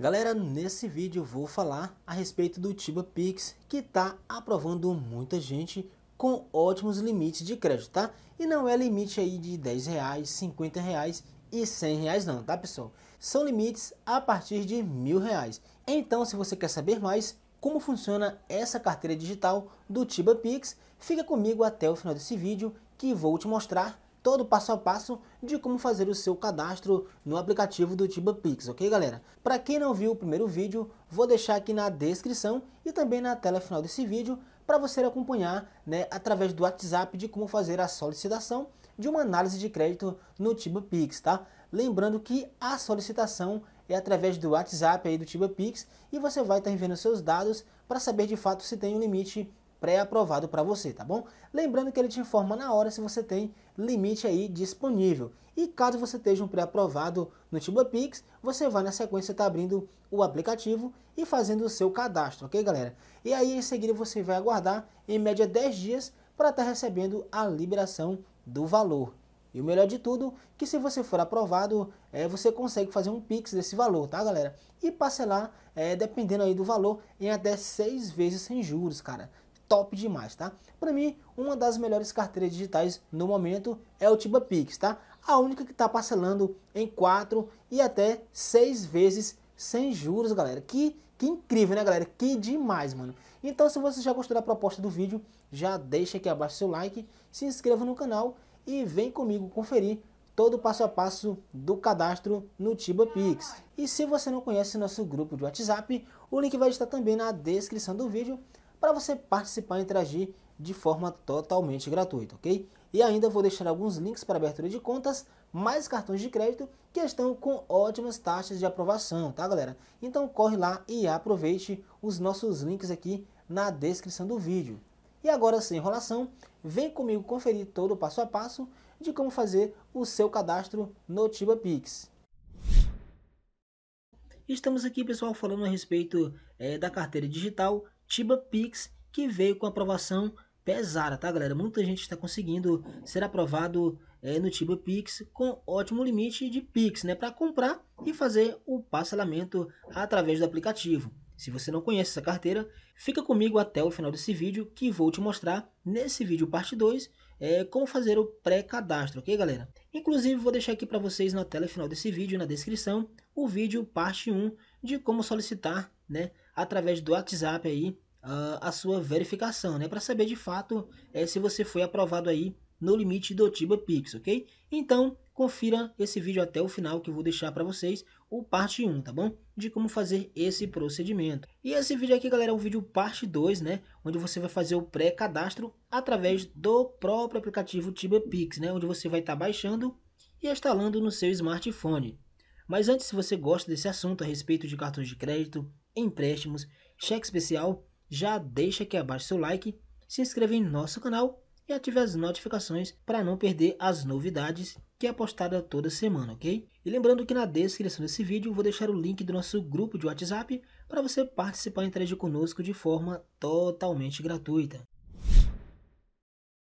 Galera, nesse vídeo vou falar a respeito do Tiba Pix, que está aprovando muita gente com ótimos limites de crédito, tá? E não é limite aí de 10 reais, 50 reais e 100 reais não, tá pessoal? São limites a partir de mil reais. Então, se você quer saber mais como funciona essa carteira digital do Tiba Pix, fica comigo até o final desse vídeo que vou te mostrar todo o passo a passo de como fazer o seu cadastro no aplicativo do Tiba Pix, ok galera? Para quem não viu o primeiro vídeo, vou deixar aqui na descrição e também na tela final desse vídeo para você acompanhar né, através do WhatsApp de como fazer a solicitação de uma análise de crédito no Tiba Pix, tá? Lembrando que a solicitação é através do WhatsApp aí do Tiba Pix e você vai estar tá enviando seus dados para saber de fato se tem um limite pré-aprovado para você, tá bom? Lembrando que ele te informa na hora se você tem limite aí disponível. E caso você esteja um pré-aprovado no TibaPix, você vai na sequência estar tá abrindo o aplicativo e fazendo o seu cadastro, ok galera? E aí em seguida você vai aguardar em média 10 dias para estar tá recebendo a liberação do valor. E o melhor de tudo, que se você for aprovado, é, você consegue fazer um Pix desse valor, tá galera? E parcelar, é, dependendo aí do valor, em até seis vezes sem juros, cara top demais, tá? Para mim, uma das melhores carteiras digitais no momento é o Tiba Pix, tá? A única que está parcelando em 4 e até 6 vezes sem juros, galera. Que, que incrível, né, galera? Que demais, mano. Então, se você já gostou da proposta do vídeo, já deixa aqui abaixo seu like, se inscreva no canal e vem comigo conferir todo o passo a passo do cadastro no Tiba Pix. E se você não conhece nosso grupo de WhatsApp, o link vai estar também na descrição do vídeo para você participar e interagir de forma totalmente gratuita, ok? E ainda vou deixar alguns links para abertura de contas, mais cartões de crédito que estão com ótimas taxas de aprovação, tá galera? Então corre lá e aproveite os nossos links aqui na descrição do vídeo. E agora sem enrolação, vem comigo conferir todo o passo a passo de como fazer o seu cadastro no TibaPix. Estamos aqui pessoal falando a respeito é, da carteira digital Tiba Pix, que veio com aprovação pesada, tá galera? Muita gente está conseguindo ser aprovado é, no Tiba Pix com ótimo limite de Pix, né? Para comprar e fazer o parcelamento através do aplicativo. Se você não conhece essa carteira, fica comigo até o final desse vídeo que vou te mostrar nesse vídeo parte 2 é, eh, como fazer o pré-cadastro, ok galera? Inclusive vou deixar aqui para vocês na tela final desse vídeo, na descrição, o vídeo parte 1 de como solicitar né, através do WhatsApp aí uh, a sua verificação, né? Para saber de fato é, se você foi aprovado aí no limite do Tiba Pix, ok? Então, confira esse vídeo até o final que eu vou deixar para vocês o parte 1, tá bom? De como fazer esse procedimento. E esse vídeo aqui, galera, é o vídeo parte 2, né? Onde você vai fazer o pré-cadastro através do próprio aplicativo Tiba Pix, né? Onde você vai estar tá baixando e instalando no seu smartphone. Mas antes, se você gosta desse assunto a respeito de cartões de crédito, empréstimos, cheque especial, já deixa aqui abaixo seu like, se inscreva em nosso canal e ative as notificações para não perder as novidades que é postada toda semana, ok? E lembrando que na descrição desse vídeo vou deixar o link do nosso grupo de WhatsApp para você participar e interagir conosco de forma totalmente gratuita.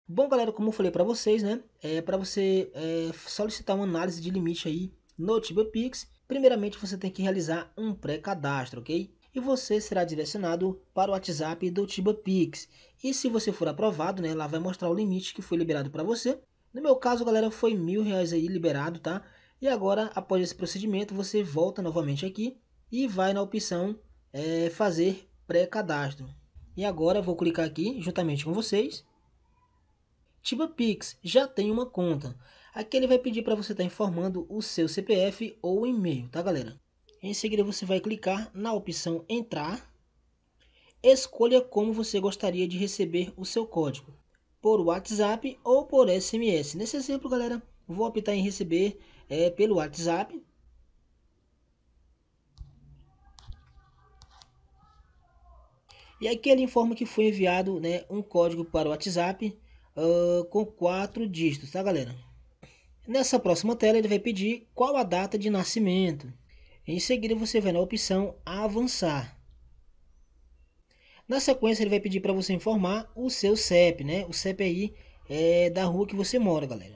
Bom, galera, como eu falei para vocês, né? É para você é, solicitar uma análise de limite aí no TibaPix, primeiramente você tem que realizar um pré-cadastro, ok? E você será direcionado para o WhatsApp do TibaPix. E se você for aprovado, né, lá vai mostrar o limite que foi liberado para você. No meu caso, galera, foi mil reais aí liberado, tá? E agora, após esse procedimento, você volta novamente aqui e vai na opção é, fazer pré-cadastro. E agora vou clicar aqui juntamente com vocês. TibaPix já tem uma conta. Aqui ele vai pedir para você estar tá informando o seu CPF ou e-mail, tá galera? Em seguida você vai clicar na opção entrar. Escolha como você gostaria de receber o seu código, por WhatsApp ou por SMS. Nesse exemplo, galera, vou optar em receber é, pelo WhatsApp, E aqui ele informa que foi enviado né, um código para o WhatsApp uh, com quatro dígitos, tá galera? Nessa próxima tela, ele vai pedir qual a data de nascimento. Em seguida, você vai na opção Avançar. Na sequência, ele vai pedir para você informar o seu CEP, né? O CPI é da rua que você mora, galera.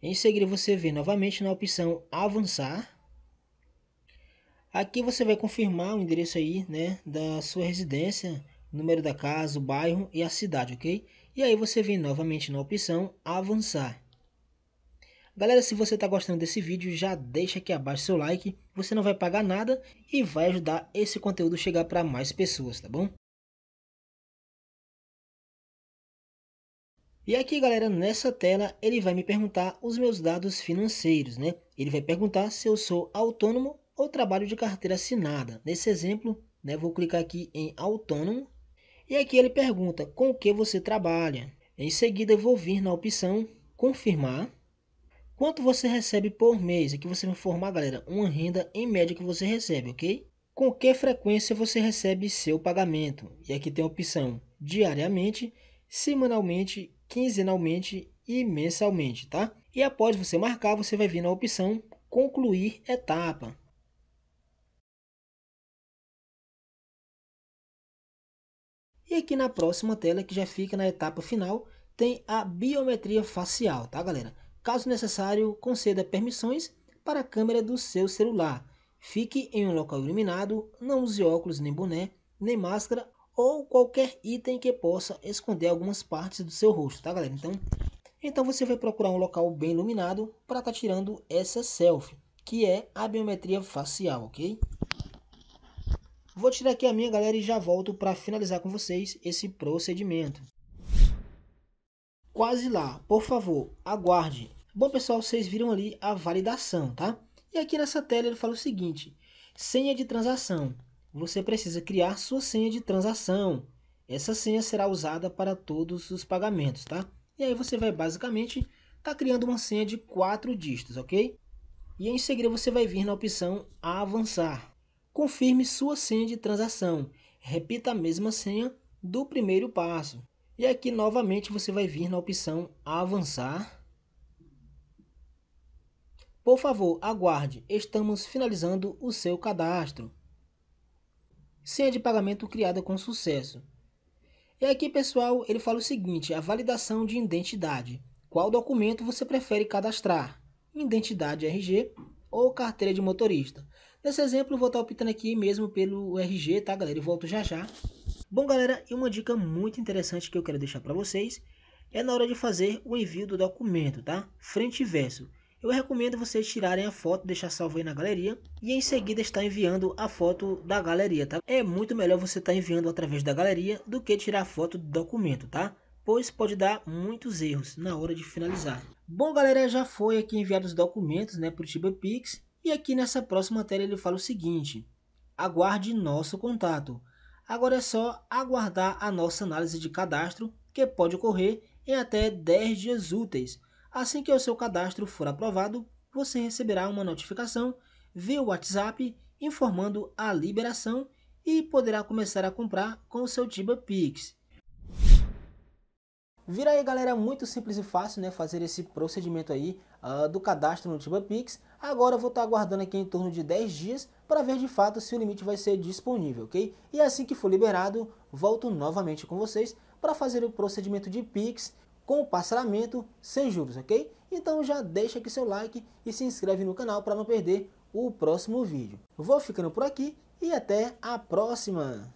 Em seguida, você vem novamente na opção Avançar. Aqui você vai confirmar o endereço aí, né, da sua residência, número da casa, o bairro e a cidade, ok? E aí você vem novamente na opção Avançar. Galera, se você está gostando desse vídeo, já deixa aqui abaixo seu like, você não vai pagar nada e vai ajudar esse conteúdo chegar para mais pessoas, tá bom? E aqui, galera, nessa tela, ele vai me perguntar os meus dados financeiros, né? Ele vai perguntar se eu sou autônomo ou trabalho de carteira assinada. Nesse exemplo, né, vou clicar aqui em autônomo. E aqui ele pergunta com o que você trabalha. Em seguida, eu vou vir na opção confirmar. Quanto você recebe por mês? Aqui você vai informar, galera, uma renda em média que você recebe, ok? Com que frequência você recebe seu pagamento? E aqui tem a opção diariamente, semanalmente, quinzenalmente e mensalmente, tá? E após você marcar, você vai vir na opção concluir etapa. E aqui na próxima tela, que já fica na etapa final, tem a biometria facial, tá galera? Caso necessário, conceda permissões para a câmera do seu celular. Fique em um local iluminado, não use óculos nem boné, nem máscara ou qualquer item que possa esconder algumas partes do seu rosto, tá galera? Então, então você vai procurar um local bem iluminado para estar tá tirando essa selfie, que é a biometria facial, ok? Vou tirar aqui a minha galera e já volto para finalizar com vocês esse procedimento. Quase lá, por favor, aguarde. Bom, pessoal, vocês viram ali a validação, tá? E aqui nessa tela ele fala o seguinte, senha de transação. Você precisa criar sua senha de transação. Essa senha será usada para todos os pagamentos, tá? E aí você vai basicamente estar tá criando uma senha de quatro dígitos, ok? E em seguida você vai vir na opção avançar. Confirme sua senha de transação. Repita a mesma senha do primeiro passo. E aqui novamente você vai vir na opção avançar por favor, aguarde, estamos finalizando o seu cadastro. Senha de pagamento criada com sucesso. E aqui, pessoal, ele fala o seguinte, a validação de identidade. Qual documento você prefere cadastrar? Identidade RG ou carteira de motorista? Nesse exemplo, vou estar optando aqui mesmo pelo RG, tá, galera? E volto já já. Bom, galera, e uma dica muito interessante que eu quero deixar para vocês é na hora de fazer o envio do documento, tá? Frente e verso. Eu recomendo vocês tirarem a foto, deixar salvo aí na galeria e em seguida estar enviando a foto da galeria, tá? É muito melhor você estar enviando através da galeria do que tirar a foto do documento, tá? Pois pode dar muitos erros na hora de finalizar. Bom, galera, já foi aqui enviado os documentos, né, para o TibaPix e aqui nessa próxima tela ele fala o seguinte: aguarde nosso contato. Agora é só aguardar a nossa análise de cadastro que pode ocorrer em até 10 dias úteis Assim que o seu cadastro for aprovado, você receberá uma notificação via WhatsApp informando a liberação e poderá começar a comprar com o seu Tiba Pix. Vira aí, galera, muito simples e fácil, né, fazer esse procedimento aí uh, do cadastro no Tiba Pix. Agora eu vou estar tá aguardando aqui em torno de 10 dias para ver de fato se o limite vai ser disponível, ok? E assim que for liberado, volto novamente com vocês para fazer o procedimento de Pix com parcelamento sem juros, ok? Então já deixa aqui seu like e se inscreve no canal para não perder o próximo vídeo. Vou ficando por aqui e até a próxima!